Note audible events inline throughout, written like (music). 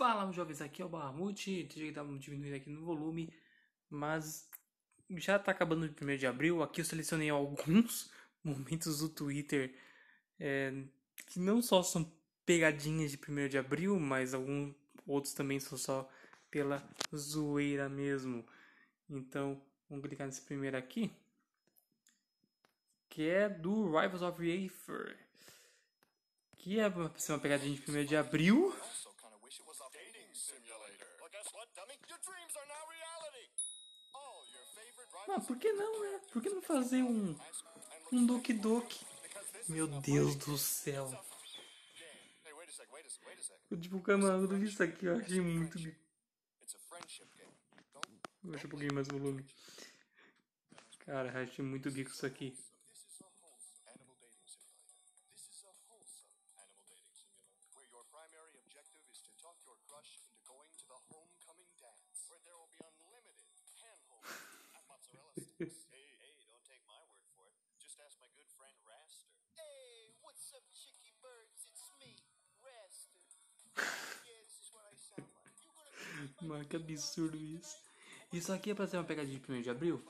Fala, meus jovens, aqui é o Barramute, Tinha que estar tá diminuindo aqui no volume, mas já tá acabando o primeiro de abril, aqui eu selecionei alguns (laughs) momentos do Twitter é, que não só são pegadinhas de primeiro de abril, mas alguns outros também são só pela zoeira mesmo. Então, vamos clicar nesse primeiro aqui, que é do Rivals of Aether, que é uma, uma pegadinha de primeiro de abril Ah, por que não, né? Por que não fazer um. Um Duke Duke? Meu Deus do céu. Eu, tipo, do isso aqui eu achei muito. Vou deixar um pouquinho mais volume. Cara, achei muito geek isso aqui. (laughs) Mano, que absurdo isso. Isso aqui é pra ser uma pegadinha de 1 de abril?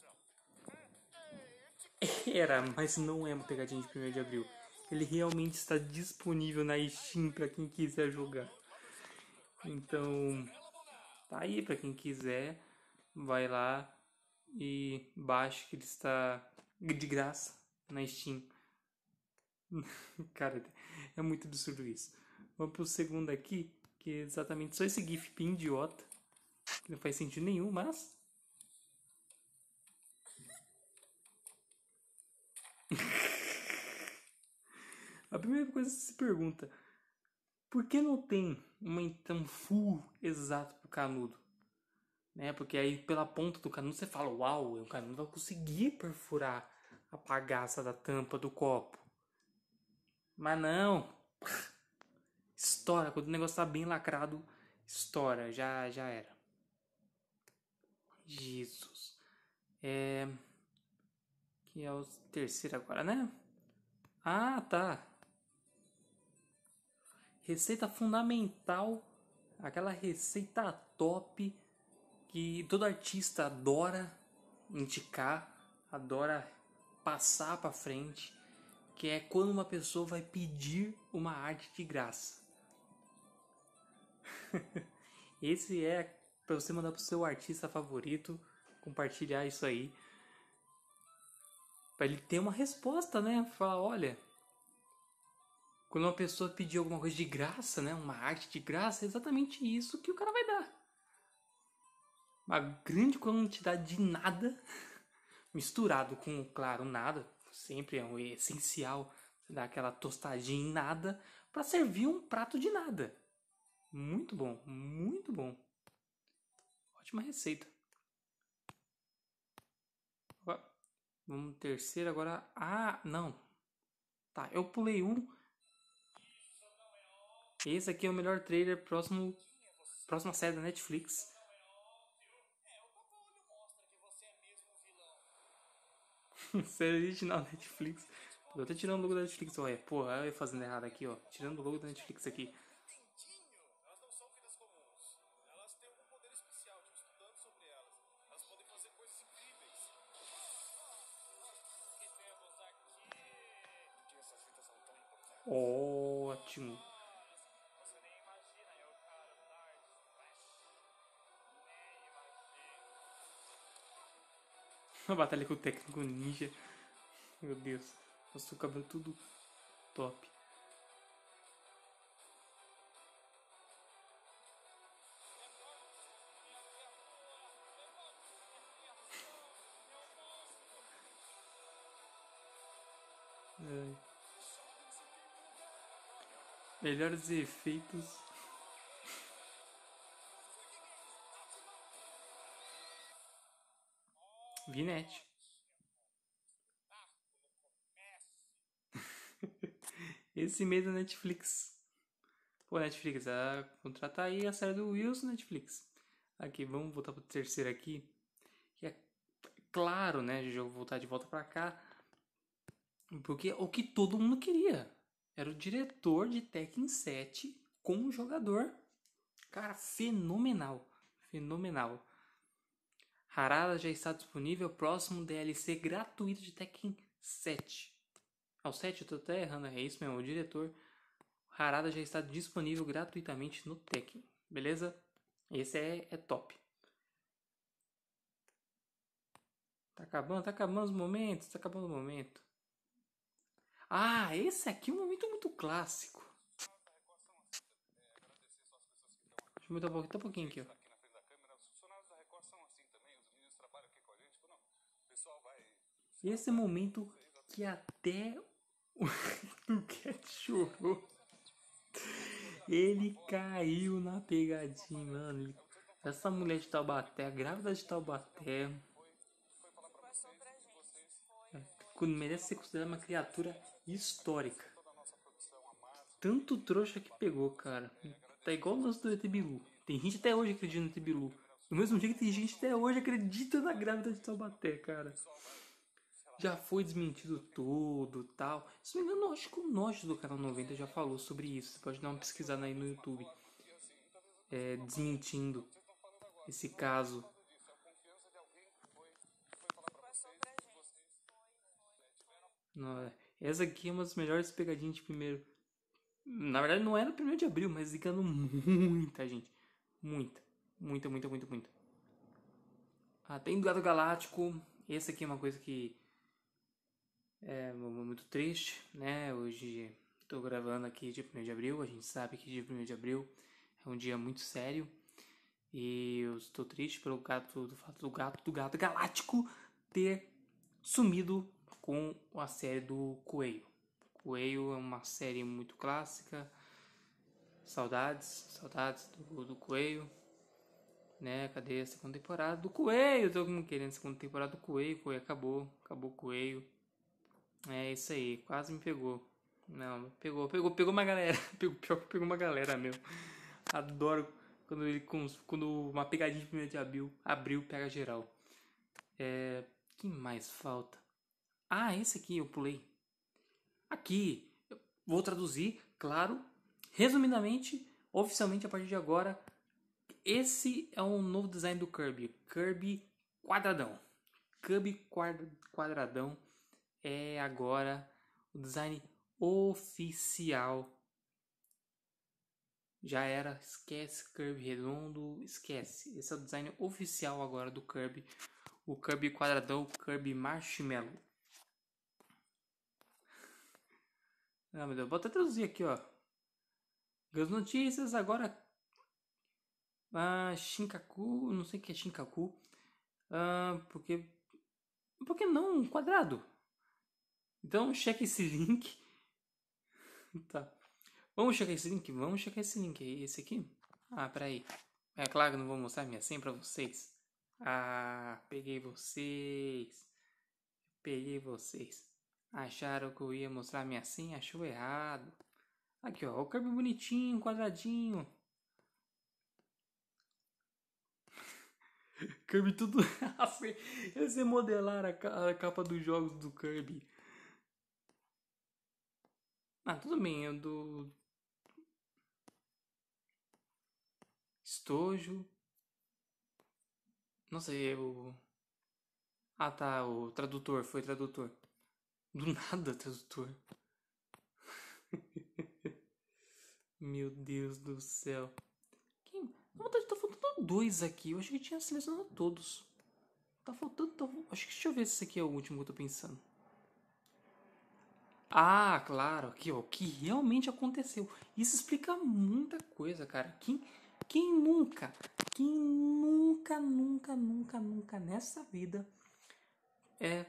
(laughs) Era, mas não é uma pegadinha de 1 de abril. Ele realmente está disponível na Steam para quem quiser jogar. Então, tá aí para quem quiser, vai lá e baixa que ele está de graça na Steam. (laughs) Cara, é muito absurdo isso. Vamos pro segundo aqui. Que é exatamente só esse GIF pin idiota. Que não faz sentido nenhum, mas. (laughs) A primeira coisa que se pergunta: por que não tem um então full exato pro canudo? Né? Porque aí pela ponta do canudo você fala: uau, o canudo vai conseguir perfurar a bagaça da tampa do copo. Mas não! (laughs) estoura. Quando o negócio tá bem lacrado, estoura. Já, já era. Jesus. É... Que é o terceiro agora, né? Ah, tá. Receita fundamental. Aquela receita top que todo artista adora indicar, adora passar para frente, que é quando uma pessoa vai pedir uma arte de graça. (laughs) Esse é para você mandar pro seu artista favorito, compartilhar isso aí. Para ele ter uma resposta, né? Falar, olha, quando uma pessoa pedir alguma coisa de graça, né, uma arte de graça, é exatamente isso que o cara vai dar. Uma grande quantidade de nada (laughs) misturado com, claro, nada, sempre é um essencial você dar aquela tostadinha em nada para servir um prato de nada. Muito bom, muito bom. Ótima receita. Vamos terceiro agora. Ah, não. Tá, eu pulei um. Esse aqui é o melhor trailer próximo próxima série da Netflix. (laughs) série original da Netflix. Eu tô tirando o logo da Netflix, é, olha. Porra, eu ia fazendo errado aqui, ó. Tirando o logo da Netflix aqui. Uma batalha com o técnico ninja. Meu Deus. Nossa, o cabelo tudo top. Melhores efeitos Vinete. Esse mês da Netflix. Pô, Netflix, a ah, contrata aí a série do Wilson Netflix. Aqui, vamos voltar pro terceiro aqui. Que é claro, né? Já jogo voltar de volta para cá. Porque o que todo mundo queria. Era o diretor de Tekken 7 o jogador. Cara, fenomenal. Fenomenal. Harada já está disponível próximo DLC gratuito de Tekken 7. Ao 7, eu tô até errando, é isso mesmo, o diretor. Harada já está disponível gratuitamente no Tekken, beleza? Esse é, é top. Tá acabando, tá acabando os momentos, tá acabando o momento. Ah, esse aqui é um momento muito clássico. Deixa eu dar um pouquinho, tá um pouquinho aqui, ó. Esse é o momento que até o (laughs) Cat chorou. Ele caiu na pegadinha, mano. Essa mulher de Taubaté, grávida de Taubaté. É, quando merece ser considerada uma criatura histórica. Tanto trouxa que pegou, cara. Tá igual o nosso do Etebilu. Tem gente até hoje acreditando no Etebilu. No Do mesmo jeito que tem gente até hoje acredita na grávida de Taubaté, cara já foi desmentido tudo tal. Se não me engano, acho que o Nós do canal 90 já falou sobre isso. Você pode dar uma pesquisada aí no YouTube. É, desmentindo esse caso. Não, é. essa aqui é uma das melhores pegadinhas de primeiro. Na verdade, não era é primeiro de abril, mas ligando muita gente. Muita, muita, muita, muita, muita. Ah, tem do Gato Galáctico. Esse aqui é uma coisa que é muito triste, né? Hoje estou gravando aqui dia 1 de abril, a gente sabe que dia 1 de abril é um dia muito sério. E eu estou triste pelo gato, do fato do gato, do gato galáctico ter sumido com a série do Coelho. Coelho é uma série muito clássica. Saudades, saudades do, do Coelho. Né? Cadê a segunda temporada do Coelho? Estou querendo a segunda temporada do Coelho. Coelho acabou, acabou o Coelho. É isso aí, quase me pegou. Não, pegou, pegou, pegou uma galera. (laughs) Pegou, pior que pegou uma galera meu. Adoro quando ele quando uma pegadinha de primeiro de abril, abriu, pega geral. É, que mais falta? Ah, esse aqui eu pulei. Aqui, eu vou traduzir, claro, resumidamente, oficialmente a partir de agora, esse é um novo design do Kirby, Kirby quadradão. Kirby quadradão é agora o design oficial. Já era, esquece Curve redondo, esquece. Esse é o design oficial agora do Curve. O Curve quadradão, o Curve marshmallow. Ah, meu Deus, vou até traduzir aqui, ó. As notícias agora. Ah, Shinkaku, não sei o que é Shinkaku. Ah, porque. Por que não um quadrado? Então, cheque esse link. (laughs) tá. Vamos checar esse link? Vamos checar esse link aí. Esse aqui? Ah, peraí. É claro que não vou mostrar minha senha pra vocês. Ah, peguei vocês. Peguei vocês. Acharam que eu ia mostrar minha senha? Achou errado. Aqui, ó. O Kirby bonitinho, quadradinho. (laughs) Kirby tudo. (laughs) Assim. Eles remodelaram a capa dos jogos do Kirby. Ah, tudo bem, eu do. Estojo. Não sei, eu. Ah tá, o tradutor, foi tradutor. Do (laughs) nada, tradutor. (laughs) Meu Deus do céu. Quem... Na verdade, tá faltando dois aqui. Eu acho que tinha selecionado todos. Tá faltando. Tá... Acho que deixa eu ver se esse aqui é o último que eu tô pensando. Ah, claro, que o que realmente aconteceu. Isso explica muita coisa, cara. Quem, quem nunca, quem nunca, nunca, nunca, nunca nessa vida é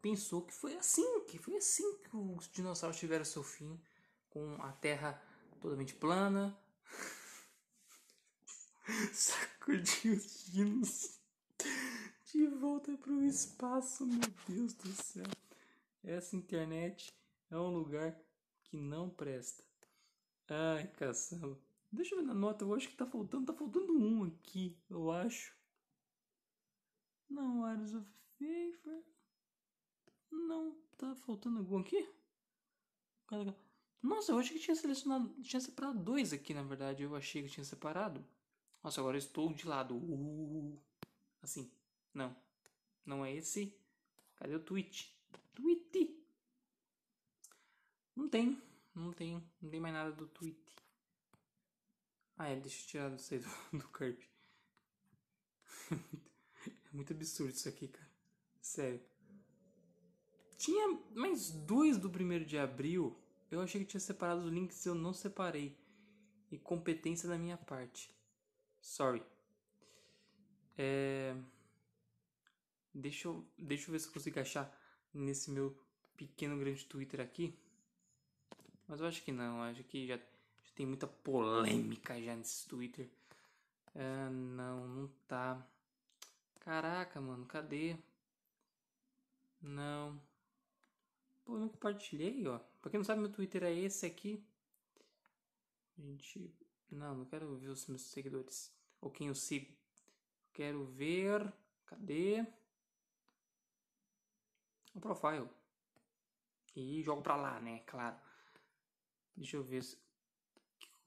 pensou que foi assim, que foi assim que os dinossauros tiveram seu fim com a Terra totalmente plana. (laughs) Sacudiu os dinos de volta para o espaço, meu Deus do céu. Essa internet é um lugar que não presta. Ai, caçamba. Deixa eu ver na nota, eu acho que tá faltando, tá faltando um aqui, eu acho. Não, Ares of Favor. Não, tá faltando algum aqui? Nossa, eu acho que tinha selecionado, tinha separado dois aqui, na verdade. Eu achei que tinha separado. Nossa, agora eu estou de lado. Uh, assim, não. Não é esse. Cadê o tweet? Tweet. Não tem. Não tem. Não tem mais nada do tweet. Ah, é. Deixa eu tirar do, sei, do, (laughs) do Kirby. é muito absurdo isso aqui, cara. Sério. Tinha mais dois do primeiro de abril. Eu achei que tinha separado os links e eu não separei. E competência da minha parte. Sorry. É... Deixa eu, deixa eu ver se eu consigo achar nesse meu pequeno grande Twitter aqui. Mas eu acho que não, acho que já, já tem muita polêmica já nesse Twitter. Ah, não, não tá. Caraca, mano, cadê? Não. Pô, eu não compartilhei, ó. Pra quem não sabe, meu Twitter é esse aqui. Gente, não, não quero ver os meus seguidores. Ou quem eu sigo. Quero ver. Cadê? um profile. E jogo pra lá, né? Claro. Deixa eu ver se.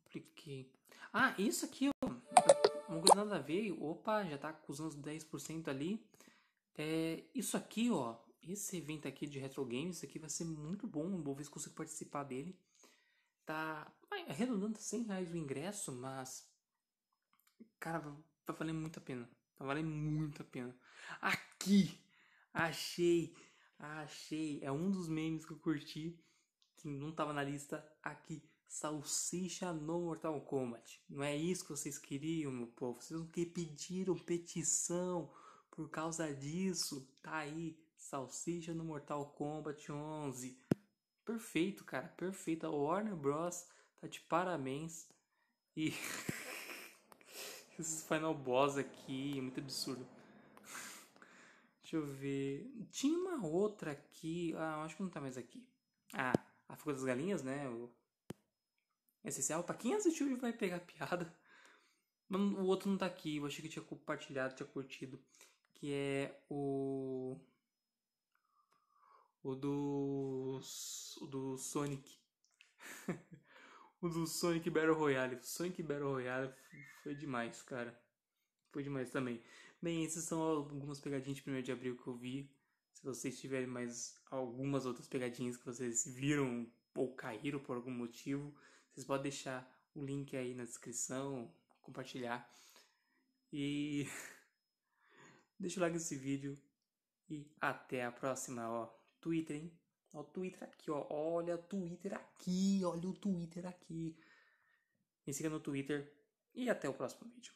Cliquei. Ah, isso aqui, ó. Não coisa nada a ver. Opa, já tá com os anos 10% ali. É, isso aqui, ó. Esse evento aqui de Retro Games, isso aqui vai ser muito bom. Vou ver se consigo participar dele. Tá arredondando 100 reais o ingresso, mas. Cara, vai tá valer muito a pena. Vai tá valer muito a pena. Aqui! Achei! Ah, achei. É um dos memes que eu curti, que não estava na lista aqui. Salsicha no Mortal Kombat. Não é isso que vocês queriam, meu povo. Vocês não que pediram petição por causa disso. Tá aí. Salsicha no Mortal Kombat 11. Perfeito, cara. Perfeito. A Warner Bros. tá de parabéns. E. (laughs) Esses final boss aqui, muito absurdo. Deixa eu ver. Tinha uma outra aqui. Ah, acho que não tá mais aqui. Ah, a Fuga das Galinhas, né? O... Essencial. É pra quem assistiu vai pegar piada. (laughs) Mas o outro não tá aqui. Eu achei que tinha compartilhado, tinha curtido. Que é o. O do. O do Sonic. (laughs) o do Sonic Battle Royale. Sonic Battle Royale foi demais, cara. Foi demais também. Bem, essas são algumas pegadinhas de 1 de abril que eu vi. Se vocês tiverem mais algumas outras pegadinhas que vocês viram ou caíram por algum motivo, vocês podem deixar o link aí na descrição, compartilhar. E (laughs) deixa o like nesse vídeo e até a próxima, ó. Twitter, hein? Ó, o Twitter aqui, ó. Olha o Twitter aqui, olha o Twitter aqui. Me siga no Twitter e até o próximo vídeo.